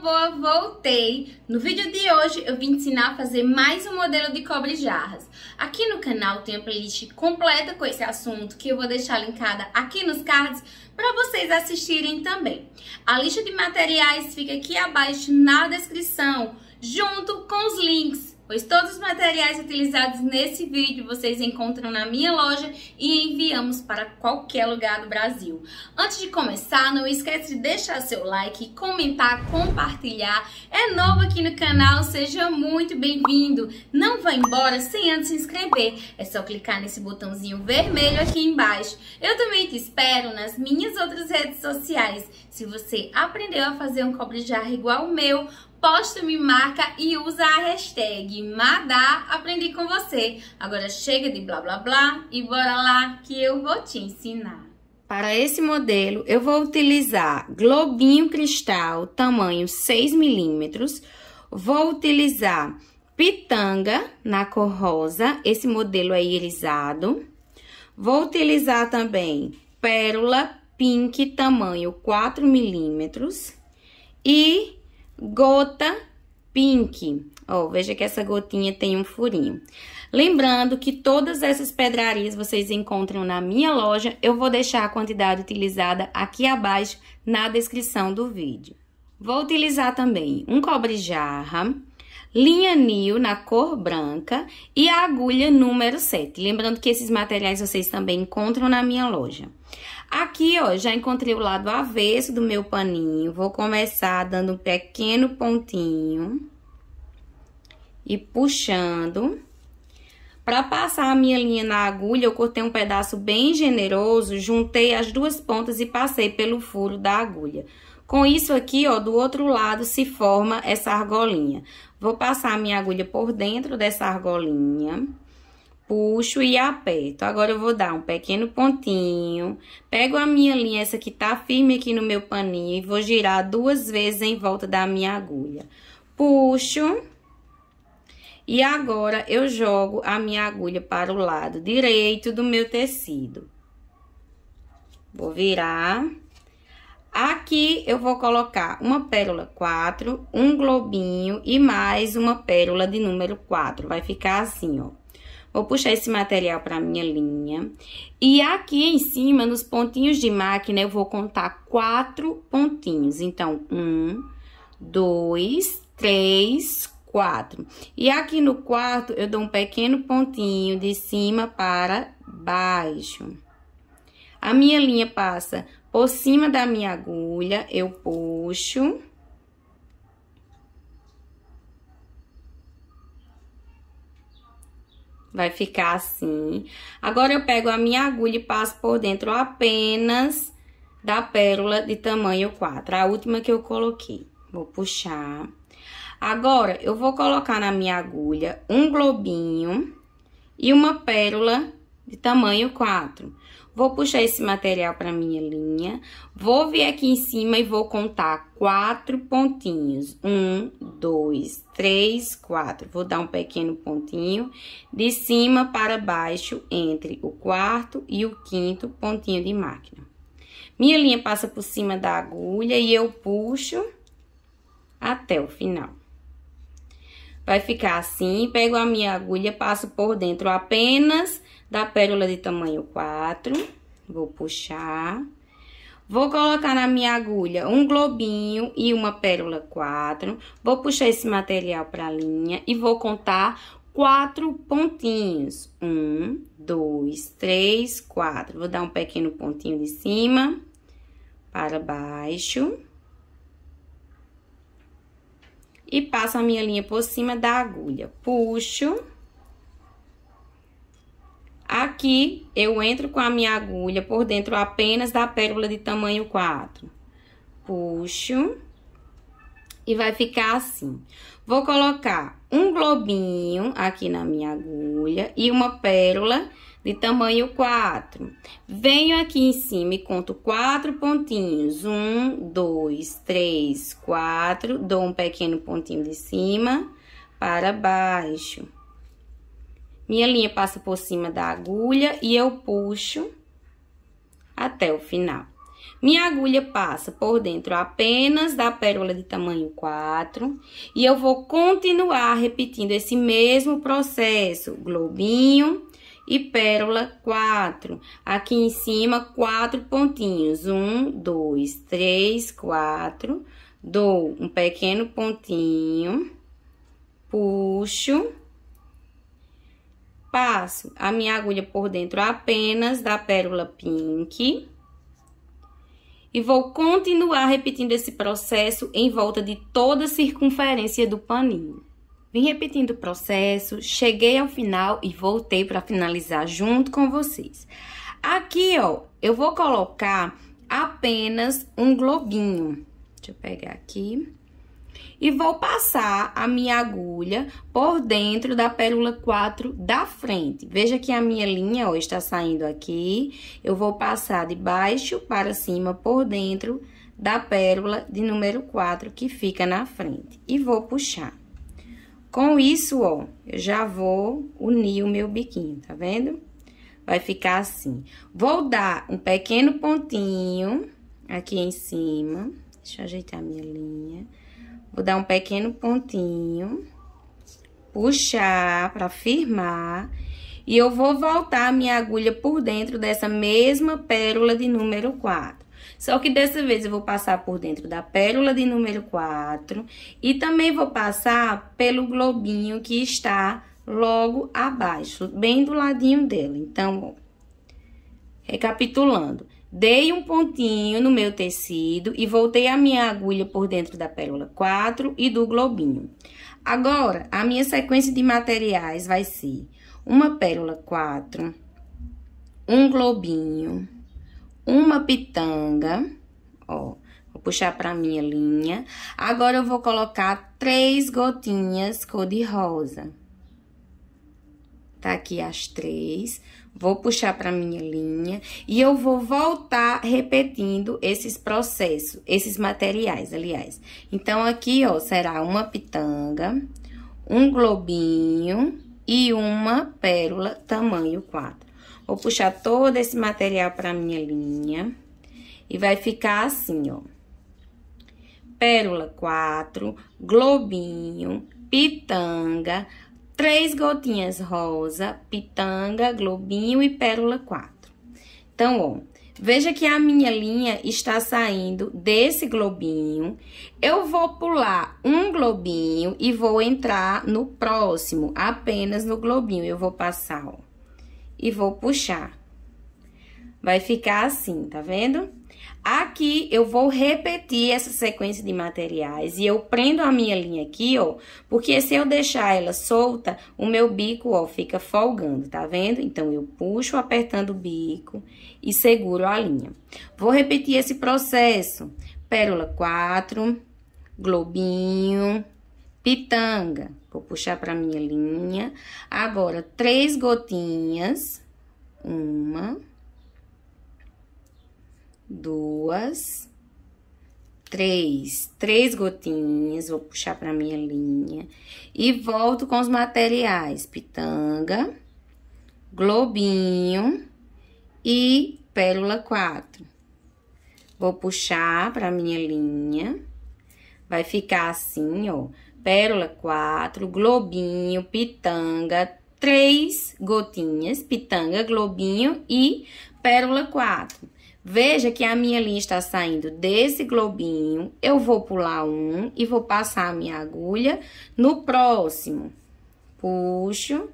boa, voltei! No vídeo de hoje eu vim ensinar a fazer mais um modelo de cobre jarras. Aqui no canal tem a playlist completa com esse assunto que eu vou deixar linkada aqui nos cards para vocês assistirem também. A lista de materiais fica aqui abaixo na descrição, junto com os links pois todos os materiais utilizados nesse vídeo vocês encontram na minha loja e enviamos para qualquer lugar do Brasil. Antes de começar, não esquece de deixar seu like, comentar, compartilhar. É novo aqui no canal, seja muito bem-vindo. Não vá embora sem antes se inscrever. É só clicar nesse botãozinho vermelho aqui embaixo. Eu também te espero nas minhas outras redes sociais. Se você aprendeu a fazer um cobre jarra igual o meu, posta, me marca e usa a hashtag Madá Aprendi com você. Agora chega de blá blá blá e bora lá que eu vou te ensinar. Para esse modelo, eu vou utilizar globinho cristal tamanho 6 milímetros. Vou utilizar pitanga na cor rosa, esse modelo é irisado. Vou utilizar também pérola pink tamanho 4 milímetros. E gota pink. Ó, veja que essa gotinha tem um furinho. Lembrando que todas essas pedrarias vocês encontram na minha loja. Eu vou deixar a quantidade utilizada aqui abaixo na descrição do vídeo. Vou utilizar também um cobre-jarra, linha nil na cor branca e a agulha número 7. Lembrando que esses materiais vocês também encontram na minha loja. Aqui, ó, já encontrei o lado avesso do meu paninho. Vou começar dando um pequeno pontinho e puxando. Para passar a minha linha na agulha, eu cortei um pedaço bem generoso, juntei as duas pontas e passei pelo furo da agulha. Com isso aqui, ó, do outro lado se forma essa argolinha. Vou passar a minha agulha por dentro dessa argolinha puxo e aperto. Agora eu vou dar um pequeno pontinho, pego a minha linha, essa que tá firme aqui no meu paninho, e vou girar duas vezes em volta da minha agulha. Puxo. E agora, eu jogo a minha agulha para o lado direito do meu tecido. Vou virar. Aqui, eu vou colocar uma pérola 4, um globinho e mais uma pérola de número 4. Vai ficar assim, ó. Vou puxar esse material para minha linha. E aqui em cima, nos pontinhos de máquina, eu vou contar quatro pontinhos. Então, um, dois, três, quatro. E aqui no quarto, eu dou um pequeno pontinho de cima para baixo. A minha linha passa por cima da minha agulha, eu puxo Vai ficar assim. Agora, eu pego a minha agulha e passo por dentro apenas da pérola de tamanho 4. A última que eu coloquei. Vou puxar. Agora, eu vou colocar na minha agulha um globinho e uma pérola de tamanho 4. Vou puxar esse material para minha linha, vou vir aqui em cima e vou contar quatro pontinhos. Um, dois, três, quatro. Vou dar um pequeno pontinho de cima para baixo entre o quarto e o quinto pontinho de máquina. Minha linha passa por cima da agulha e eu puxo até o final. Vai ficar assim, pego a minha agulha, passo por dentro apenas da pérola de tamanho 4. Vou puxar. Vou colocar na minha agulha um globinho e uma pérola 4. Vou puxar esse material para a linha e vou contar quatro pontinhos. Um, dois, três, quatro. Vou dar um pequeno pontinho de cima para baixo. E passo a minha linha por cima da agulha. Puxo. Aqui eu entro com a minha agulha por dentro apenas da pérola de tamanho 4. Puxo. E vai ficar assim. Vou colocar um globinho aqui na minha agulha e uma pérola de tamanho 4. Venho aqui em cima e conto quatro pontinhos. Um, dois, três, quatro. Dou um pequeno pontinho de cima para baixo minha linha passa por cima da agulha e eu puxo até o final. Minha agulha passa por dentro apenas da pérola de tamanho 4 e eu vou continuar repetindo esse mesmo processo, globinho e pérola 4. Aqui em cima, quatro pontinhos, um, dois, três, quatro, dou um pequeno pontinho, puxo Passo a minha agulha por dentro apenas da pérola pink. E vou continuar repetindo esse processo em volta de toda a circunferência do paninho. Vim repetindo o processo, cheguei ao final e voltei para finalizar junto com vocês. Aqui, ó, eu vou colocar apenas um globinho. Deixa eu pegar aqui e vou passar a minha agulha por dentro da pérola 4 da frente. Veja que a minha linha ó, está saindo aqui. Eu vou passar de baixo para cima por dentro da pérola de número 4 que fica na frente e vou puxar. Com isso, ó, eu já vou unir o meu biquinho, tá vendo? Vai ficar assim. Vou dar um pequeno pontinho aqui em cima. Deixa eu ajeitar minha linha. Vou dar um pequeno pontinho. Puxar pra firmar. E eu vou voltar a minha agulha por dentro dessa mesma pérola de número 4. Só que dessa vez eu vou passar por dentro da pérola de número 4 e também vou passar pelo globinho que está logo abaixo, bem do ladinho dela. Então, ó, recapitulando, Dei um pontinho no meu tecido e voltei a minha agulha por dentro da pérola 4 e do globinho. Agora, a minha sequência de materiais vai ser uma pérola 4, um globinho, uma pitanga, ó, vou puxar pra minha linha. Agora, eu vou colocar três gotinhas cor-de-rosa. Tá aqui as três vou puxar para minha linha e eu vou voltar repetindo esses processos, esses materiais, aliás. Então, aqui, ó, será uma pitanga, um globinho e uma pérola tamanho 4. Vou puxar todo esse material para minha linha e vai ficar assim, ó. Pérola 4, globinho, pitanga, três gotinhas rosa, pitanga, globinho e pérola 4. Então, ó, veja que a minha linha está saindo desse globinho. Eu vou pular um globinho e vou entrar no próximo, apenas no globinho. Eu vou passar, ó, e vou puxar. Vai ficar assim, tá vendo? Aqui eu vou repetir essa sequência de materiais e eu prendo a minha linha aqui, ó, porque se eu deixar ela solta, o meu bico, ó, fica folgando, tá vendo? Então, eu puxo apertando o bico e seguro a linha. Vou repetir esse processo. Pérola 4, globinho, pitanga. Vou puxar pra minha linha. Agora, três gotinhas. Uma duas, três, três gotinhas, vou puxar para minha linha e volto com os materiais: pitanga, globinho e pérola quatro. Vou puxar para minha linha. Vai ficar assim, ó. Pérola quatro, globinho, pitanga, três gotinhas, pitanga, globinho e pérola 4. Veja que a minha linha está saindo desse globinho, eu vou pular um e vou passar a minha agulha no próximo. Puxo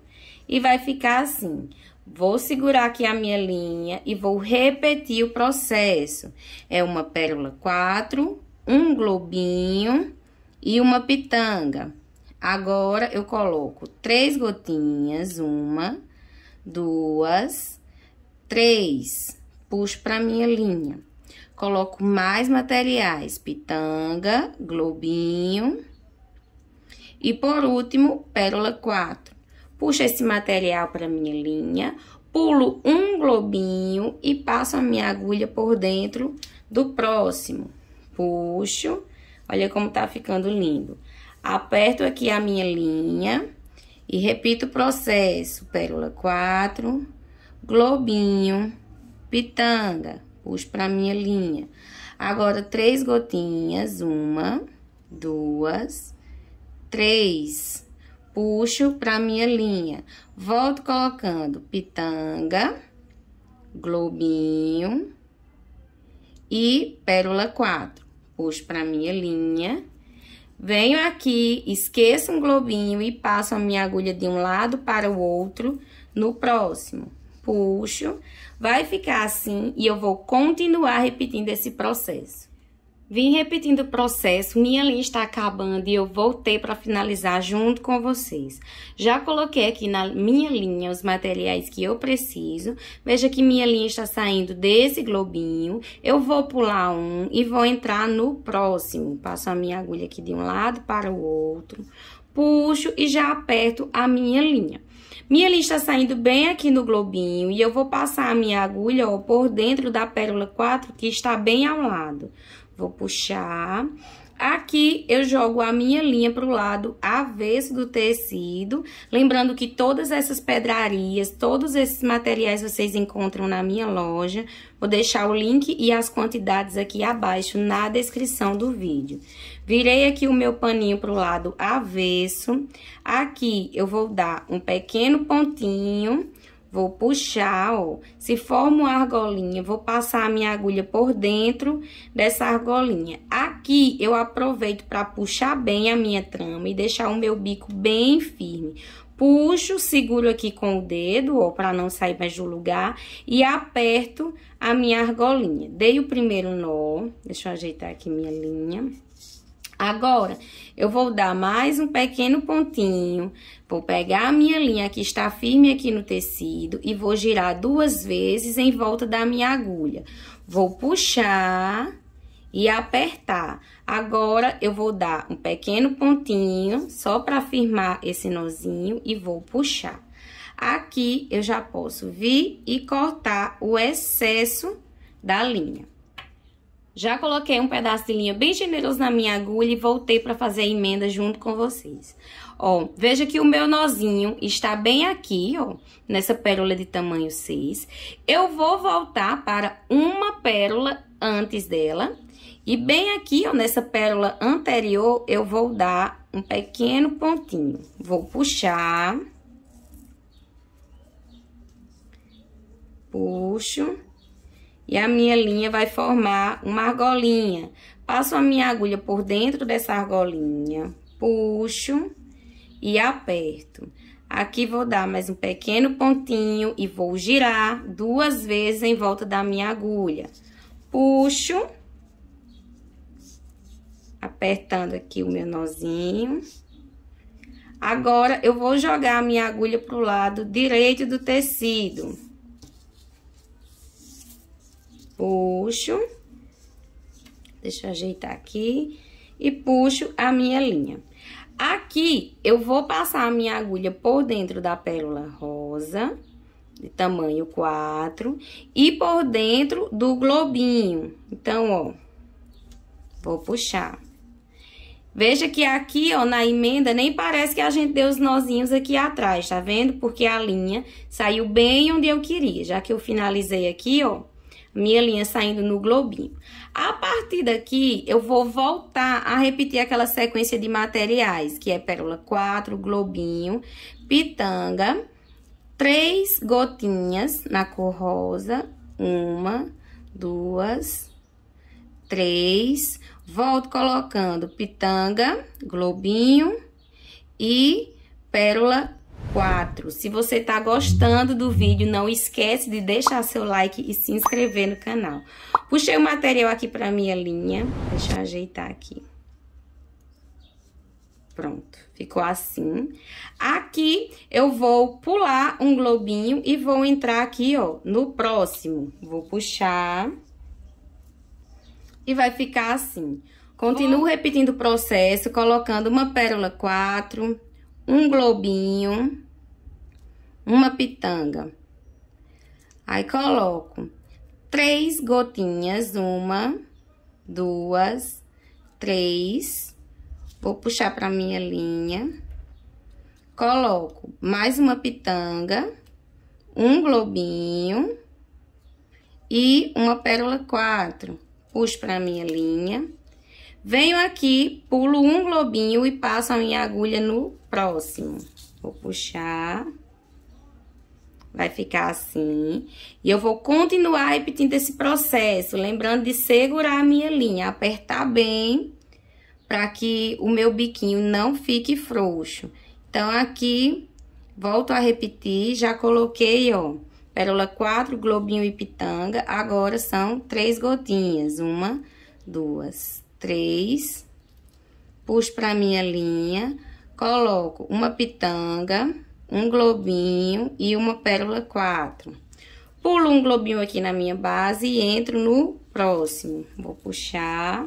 e vai ficar assim. Vou segurar aqui a minha linha e vou repetir o processo. É uma pérola 4, um globinho e uma pitanga. Agora, eu coloco três gotinhas, uma, duas, três puxo para minha linha. Coloco mais materiais, pitanga, globinho. E por último, pérola 4. Puxo esse material para minha linha, pulo um globinho e passo a minha agulha por dentro do próximo. Puxo, olha como tá ficando lindo. Aperto aqui a minha linha e repito o processo. Pérola 4, globinho pitanga, puxo para minha linha. Agora, três gotinhas, uma, duas, três. Puxo para minha linha. Volto colocando pitanga, globinho e pérola quatro Puxo para minha linha. Venho aqui, esqueço um globinho e passo a minha agulha de um lado para o outro no próximo puxo, vai ficar assim e eu vou continuar repetindo esse processo. Vim repetindo o processo, minha linha está acabando e eu voltei para finalizar junto com vocês. Já coloquei aqui na minha linha os materiais que eu preciso. Veja que minha linha está saindo desse globinho. Eu vou pular um e vou entrar no próximo. Passo a minha agulha aqui de um lado para o outro. Puxo e já aperto a minha linha. Minha linha está saindo bem aqui no globinho e eu vou passar a minha agulha ó, por dentro da pérola 4 que está bem ao lado. Vou puxar. Aqui, eu jogo a minha linha para o lado avesso do tecido. Lembrando que todas essas pedrarias, todos esses materiais vocês encontram na minha loja. Vou deixar o link e as quantidades aqui abaixo na descrição do vídeo. Virei aqui o meu paninho para o lado avesso. Aqui, eu vou dar um pequeno pontinho Vou puxar, ó. Se forma uma argolinha, vou passar a minha agulha por dentro dessa argolinha. Aqui eu aproveito para puxar bem a minha trama e deixar o meu bico bem firme. Puxo, seguro aqui com o dedo, ó, para não sair mais do lugar, e aperto a minha argolinha. Dei o primeiro nó, deixa eu ajeitar aqui minha linha. Agora, eu vou dar mais um pequeno pontinho, vou pegar a minha linha que está firme aqui no tecido e vou girar duas vezes em volta da minha agulha. Vou puxar e apertar. Agora, eu vou dar um pequeno pontinho só para firmar esse nozinho e vou puxar. Aqui, eu já posso vir e cortar o excesso da linha. Já coloquei um pedaço de linha bem generoso na minha agulha e voltei para fazer a emenda junto com vocês. Ó, veja que o meu nozinho está bem aqui, ó, nessa pérola de tamanho 6. Eu vou voltar para uma pérola antes dela. E bem aqui, ó, nessa pérola anterior, eu vou dar um pequeno pontinho. Vou puxar. Puxo e a minha linha vai formar uma argolinha. Passo a minha agulha por dentro dessa argolinha, puxo e aperto. Aqui vou dar mais um pequeno pontinho e vou girar duas vezes em volta da minha agulha. Puxo, apertando aqui o meu nozinho. Agora, eu vou jogar a minha agulha pro lado direito do tecido puxo, deixa eu ajeitar aqui, e puxo a minha linha. Aqui, eu vou passar a minha agulha por dentro da pérola rosa, de tamanho 4, e por dentro do globinho. Então, ó, vou puxar. Veja que aqui, ó, na emenda, nem parece que a gente deu os nozinhos aqui atrás, tá vendo? Porque a linha saiu bem onde eu queria. Já que eu finalizei aqui, ó, minha linha saindo no globinho. A partir daqui, eu vou voltar a repetir aquela sequência de materiais, que é pérola 4, globinho, pitanga, três gotinhas na cor rosa, uma, duas, três, volto colocando pitanga, globinho e pérola 4. Se você está gostando do vídeo, não esquece de deixar seu like e se inscrever no canal. Puxei o material aqui para minha linha. Deixa eu ajeitar aqui. Pronto, ficou assim. Aqui eu vou pular um globinho e vou entrar aqui, ó, no próximo. Vou puxar. E vai ficar assim. Continuo repetindo o processo, colocando uma pérola 4, um globinho, uma pitanga. Aí coloco três gotinhas, uma, duas, três. Vou puxar para minha linha. Coloco mais uma pitanga, um globinho e uma pérola quatro. Puxo para minha linha. Venho aqui, pulo um globinho e passo a minha agulha no próximo. Vou puxar. Vai ficar assim. E eu vou continuar repetindo esse processo, lembrando de segurar a minha linha, apertar bem, para que o meu biquinho não fique frouxo. Então, aqui, volto a repetir, já coloquei, ó, pérola 4, globinho e pitanga. Agora, são três gotinhas. Uma, duas, três. Puxo pra minha linha, coloco uma pitanga, um globinho e uma pérola 4. Pulo um globinho aqui na minha base e entro no próximo. Vou puxar,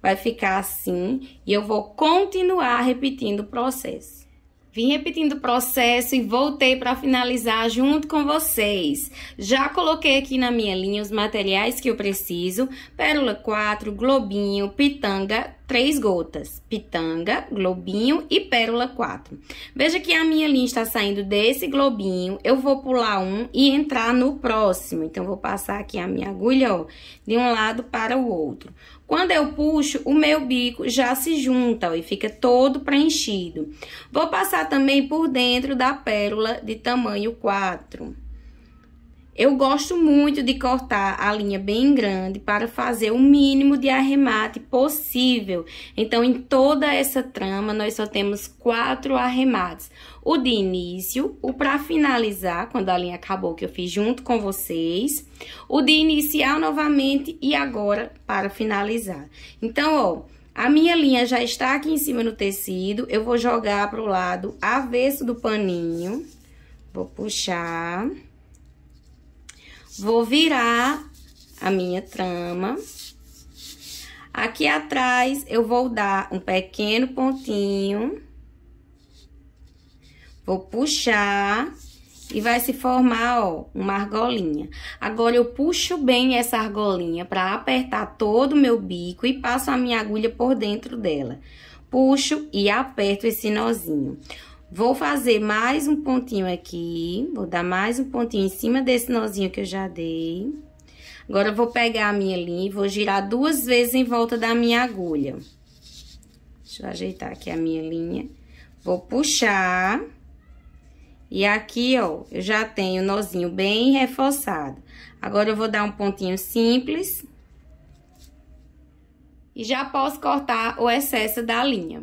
vai ficar assim e eu vou continuar repetindo o processo. Vim repetindo o processo e voltei para finalizar junto com vocês. Já coloquei aqui na minha linha os materiais que eu preciso: pérola 4, globinho, pitanga, 3 gotas, pitanga, globinho e pérola 4. Veja que a minha linha está saindo desse globinho, eu vou pular um e entrar no próximo. Então, vou passar aqui a minha agulha, ó, de um lado para o outro. Quando eu puxo, o meu bico já se junta, ó, e fica todo preenchido. Vou passar também por dentro da pérola de tamanho 4. Eu gosto muito de cortar a linha bem grande para fazer o mínimo de arremate possível. Então, em toda essa trama, nós só temos quatro arremates. O de início, o para finalizar, quando a linha acabou, que eu fiz junto com vocês. O de iniciar novamente e agora para finalizar. Então, ó, a minha linha já está aqui em cima no tecido. Eu vou jogar para o lado avesso do paninho. Vou puxar. Vou virar a minha trama. Aqui atrás, eu vou dar um pequeno pontinho. Vou puxar e vai se formar, ó, uma argolinha. Agora, eu puxo bem essa argolinha para apertar todo o meu bico e passo a minha agulha por dentro dela. Puxo e aperto esse nozinho. Vou fazer mais um pontinho aqui, vou dar mais um pontinho em cima desse nozinho que eu já dei. Agora, eu vou pegar a minha linha e vou girar duas vezes em volta da minha agulha. Deixa eu ajeitar aqui a minha linha. Vou puxar. E aqui, ó, eu já tenho o nozinho bem reforçado. Agora, eu vou dar um pontinho simples. E já posso cortar o excesso da linha.